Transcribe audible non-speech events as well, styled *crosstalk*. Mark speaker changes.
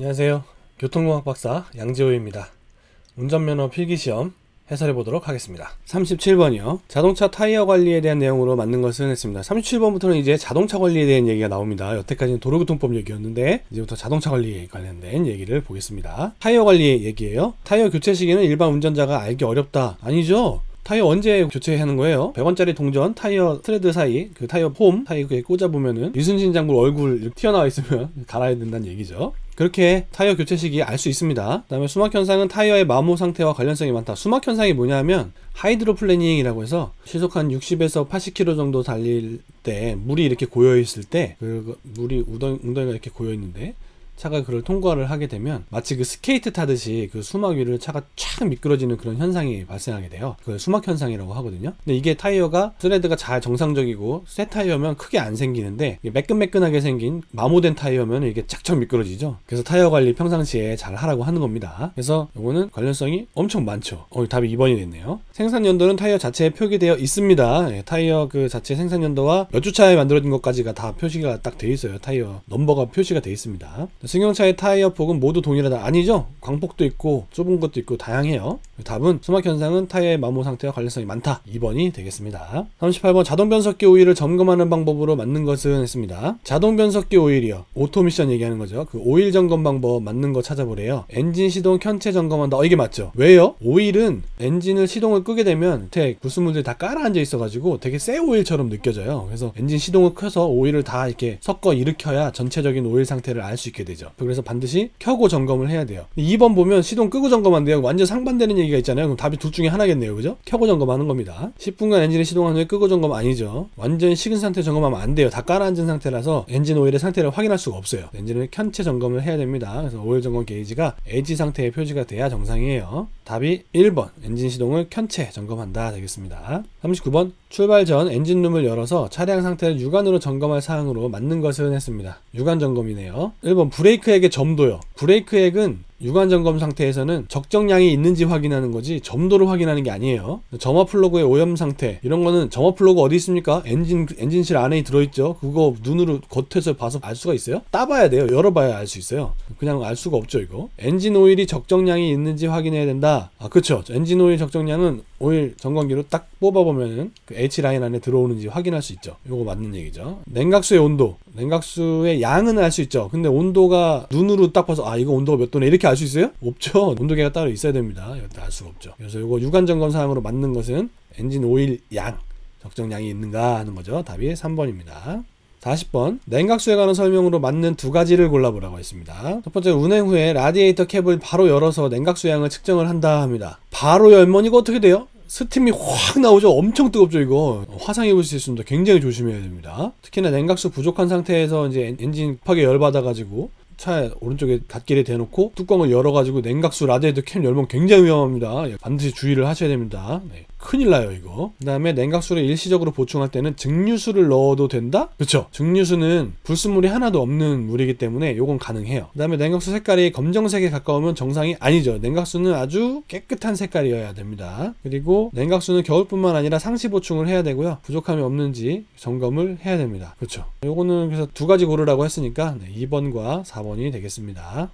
Speaker 1: 안녕하세요. 교통공학 박사 양지호입니다. 운전면허 필기시험 해설해 보도록 하겠습니다. 37번이요. 자동차 타이어 관리에 대한 내용으로 맞는 것은 했습니다. 37번부터는 이제 자동차 관리에 대한 얘기가 나옵니다. 여태까지는 도로교통법 얘기였는데 이제부터 자동차 관리에 관련된 얘기를 보겠습니다. 타이어 관리 얘기예요. 타이어 교체 시기는 일반 운전자가 알기 어렵다. 아니죠. 타이어 언제 교체하는 거예요? 100원짜리 동전 타이어 트레드 사이 그 타이어 폼 타이어에 꽂아보면은 유승진 장군 얼굴 튀어나와 있으면 *laughs* 갈아야 된다는 얘기죠. 그렇게 타이어 교체 시기 알 수 있습니다. 그 다음에 수막 현상은 타이어의 마모 상태와 관련성이 많다. 수막 현상이 뭐냐면 하이드로플래닝이라고 해서 시속 한 60에서 80km 정도 달릴 때 물이 이렇게 고여 있을 때그 물이 우덩, 웅덩이가 이렇게 고여 있는데 차가 그걸 통과를 하게 되면 마치 그 스케이트 타듯이 그 수막 위를 차가 촥 미끄러지는 그런 현상이 발생하게 돼요. 그 수막 현상이라고 하거든요. 근데 이게 타이어가 스레드가 잘 정상적이고 새 타이어면 크게 안 생기는데 매끈매끈하게 생긴 마모된 타이어면 이게 착착 미끄러지죠. 그래서 타이어 관리 평상시에 잘 하라고 하는 겁니다. 그래서 이거는 관련성이 엄청 많죠. 어, 답이 2번이 됐네요. 생산 연도는 타이어 자체에 표기되어 있습니다. 예, 타이어 그 자체 생산 연도와 몇주 차에 만들어진 것까지가 다 표시가 딱 돼 있어요. 타이어 넘버가 표시가 돼 있습니다. 승용차의 타이어 폭은 모두 동일하다 아니죠 광폭도 있고 좁은 것도 있고 다양해요 답은 수막 현상은 타이어의 마모 상태와 관련성이 많다. 2번이 되겠습니다. 38번 자동 변속기 오일을 점검하는 방법으로 맞는 것은 했습니다. 자동 변속기 오일이요. 오토미션 얘기하는 거죠. 그 오일 점검 방법 맞는 거 찾아보래요. 엔진 시동 켠체 점검한다. 어, 이게 맞죠. 왜요? 오일은 엔진을 시동을 끄게 되면 밑구수물들이다 깔아앉아 있어가지고 되게 새 오일처럼 느껴져요. 그래서 엔진 시동을 켜서 오일을 다 이렇게 섞어 일으켜야 전체적인 오일 상태를 알 수 있게 되죠. 그래서 반드시 켜고 점검을 해야 돼요. 2번 보면 시동 끄고 점검한대요. 완전 상반되는 얘기 얘기가 있잖아요. 그럼 답이 둘 중에 하나겠네요. 그죠? 켜고 점검하는 겁니다. 10분간 엔진을 시동한 후에 끄고 점검 아니죠. 완전 식은 상태 점검하면 안 돼요. 다 깔아앉은 상태라서 엔진 오일의 상태를 확인할 수가 없어요. 엔진을 켠 채 점검을 해야 됩니다. 그래서 오일 점검 게이지가 에지 상태의 표지가 돼야 정상이에요. 답이 1번 엔진 시동을 켠 채 점검한다 되겠습니다. 39번 출발 전 엔진룸을 열어서 차량 상태를 육안으로 점검할 사항으로 맞는 것을 했습니다. 육안 점검이네요. 1번 브레이크액의 점도요. 브레이크액은 육안 점검 상태에서는 적정량이 있는지 확인하는 거지 점도를 확인하는 게 아니에요. 점화 플러그의 오염 상태 이런 거는 점화 플러그 어디 있습니까? 엔진 엔진실 안에 들어있죠. 그거 눈으로 겉에서 봐서 알 수가 있어요? 따봐야 돼요. 열어봐야 알 수 있어요. 그냥 알 수가 없죠 이거. 엔진 오일이 적정량이 있는지 확인해야 된다. 아그쵸 엔진 오일 적정량은 오일 전광기로 딱 뽑아보면 그 H 라인 안에 들어오는지 확인할 수 있죠. 이거 맞는 얘기죠. 냉각수의 온도, 냉각수의 양은 알 수 있죠. 근데 온도가 눈으로 딱 봐서 아 이거 온도가 몇 도네 이렇게 알 수 있어요? 없죠. *laughs* 온도계가 따로 있어야 됩니다. 이것도 알 수가 없죠. 그래서 이거 육안 전검 사항으로 맞는 것은 엔진 오일 양 적정량이 있는가 하는 거죠. 답이 3번입니다. 40번 냉각수에 관한 설명으로 맞는 두 가지를 골라보라고 했습니다. 첫 번째 운행 후에 라디에이터 캡을 바로 열어서 냉각수 양을 측정을 한다 합니다. 바로 열면 이거 어떻게 돼요? 스팀이 확 나오죠? 엄청 뜨겁죠, 이거. 화상 입을수 있습니다. 굉장히 조심해야 됩니다. 특히나 냉각수 부족한 상태에서 이제 엔진 급하게 열받아가지고 차에 오른쪽에 갓길에 대놓고 뚜껑을 열어가지고 냉각수 라디에이터 캡 열면 굉장히 위험합니다. 예, 반드시 주의를 하셔야 됩니다. 네. 큰일 나요 이거 그 다음에 냉각수를 일시적으로 보충할 때는 증류수를 넣어도 된다? 그쵸 증류수는 불순물이 하나도 없는 물이기 때문에 요건 가능해요 그 다음에 냉각수 색깔이 검정색에 가까우면 정상이 아니죠 냉각수는 아주 깨끗한 색깔이어야 됩니다 그리고 냉각수는 겨울뿐만 아니라 상시 보충을 해야 되고요 부족함이 없는지 점검을 해야 됩니다 그쵸 요거는 그래서 두 가지 고르라고 했으니까 2번과 4번이 되겠습니다